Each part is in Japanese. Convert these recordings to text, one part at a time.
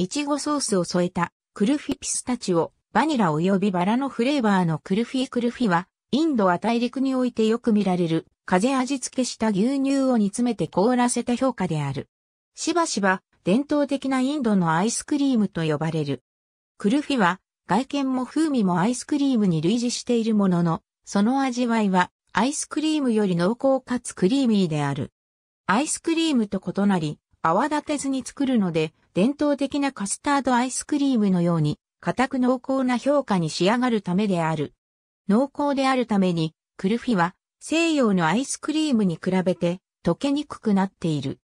いちごソースを添えた、クルフィピスタチオ、バニラ及びバラのフレーバーのクルフィクルフィは、インドは大陸においてよく見られる、風味付けした牛乳を煮詰めて凍らせた評価である。しばしば、伝統的なインドのアイスクリームと呼ばれる。クルフィは、外見も風味もアイスクリームに類似しているものの、その味わいは、アイスクリームより濃厚かつクリーミーである。アイスクリームと異なり、泡立てずに作るので、伝統的なカスタードアイスクリームのように、固く濃厚な評価に仕上がるためである。濃厚であるために、クルフィは西洋のアイスクリームに比べて溶けにくくなっている。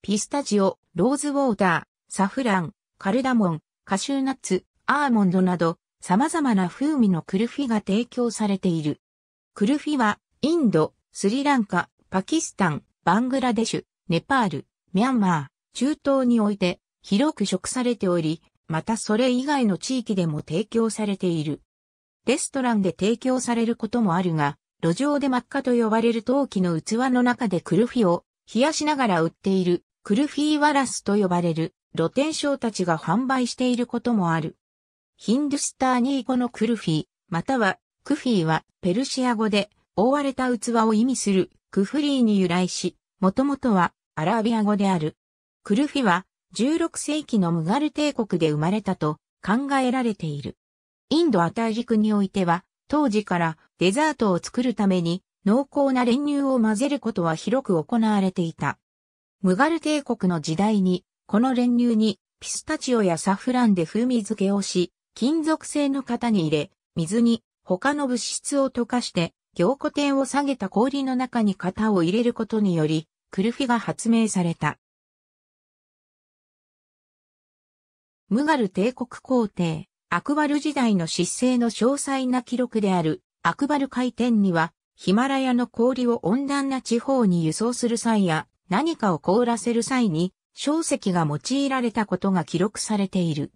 ピスタジオ、ローズウォーター、サフラン、カルダモン、カシューナッツ、アーモンドなど様々な風味のクルフィが提供されている。クルフィはインド、スリランカ、パキスタン、バングラデシュ、ネパール、ミャンマー、中東において広く食されており、またそれ以外の地域でも提供されている。レストランで提供されることもあるが、路上で真っ赤と呼ばれる陶器の器の中でクルフィを冷やしながら売っているクルフィーワラスと呼ばれる露天商たちが販売していることもある。ヒンドゥスターニー語のクルフィー、またはクフィーはペルシア語で覆われた器を意味するクフリーに由来し、もともとはアラビア語である。クルフィは16世紀のムガル帝国で生まれたと考えられている。インドアタジクにおいては当時からデザートを作るために濃厚な練乳を混ぜることは広く行われていた。ムガル帝国の時代にこの練乳にピスタチオやサフランで風味付けをし、金属製の型に入れ、水に他の物質を溶かして凝固点を下げた氷の中に型を入れることにより、クルフィが発明された。ムガル帝国皇帝、アクバル時代の失政の詳細な記録である、アクバル回転には、ヒマラヤの氷を温暖な地方に輸送する際や、何かを凍らせる際に、小石が用いられたことが記録されている。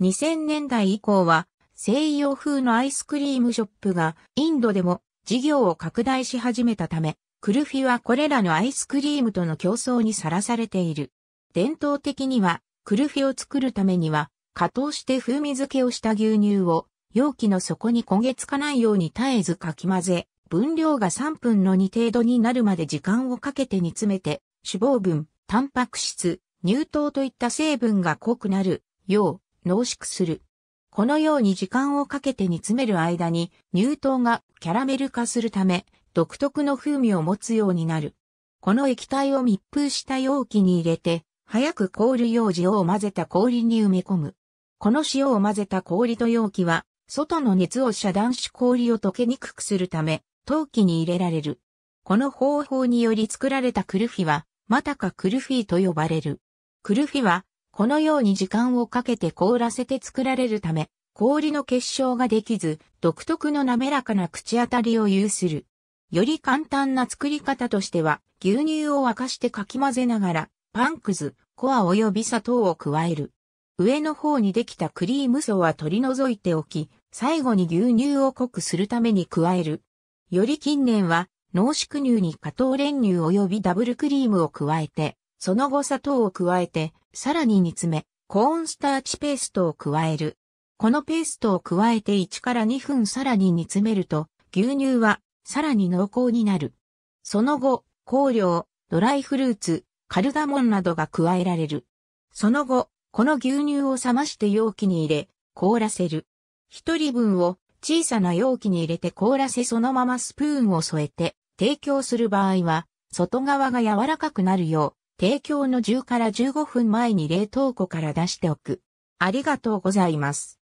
2000年代以降は、西洋風のアイスクリームショップがインドでも事業を拡大し始めたため、クルフィはこれらのアイスクリームとの競争にさらされている。伝統的には、クルフィを作るためには、加糖して風味付けをした牛乳を、容器の底に焦げつかないように絶えずかき混ぜ、分量が3分の2程度になるまで時間をかけて煮詰めて、脂肪分、タンパク質、乳糖といった成分が濃くなるよう濃縮する。このように時間をかけて煮詰める間に乳糖がキャラメル化するため独特の風味を持つようになる。この液体を密封した容器に入れて、早く氷用塩を混ぜた氷に埋め込む。この塩を混ぜた氷と容器は、外の熱を遮断し氷を溶けにくくするため、陶器に入れられる。この方法により作られたクルフィは、またかクルフィと呼ばれる。クルフィは、このように時間をかけて凍らせて作られるため、氷の結晶ができず、独特の滑らかな口当たりを有する。より簡単な作り方としては、牛乳を沸かしてかき混ぜながら、パンくず、コア及び砂糖を加える。上の方にできたクリーム層は取り除いておき、最後に牛乳を濃くするために加える。より近年は、濃縮乳に加糖練乳及びダブルクリームを加えて、その後砂糖を加えて、さらに煮詰め、コーンスターチペーストを加える。このペーストを加えて1から2分さらに煮詰めると、牛乳はさらに濃厚になる。その後、香料、ドライフルーツ、カルダモンなどが加えられる。その後、この牛乳を冷まして容器に入れ、凍らせる。一人分を小さな容器に入れて凍らせそのままスプーンを添えて提供する場合は、外側が柔らかくなるよう、提供の10から15分前に冷凍庫から出しておく。ありがとうございます。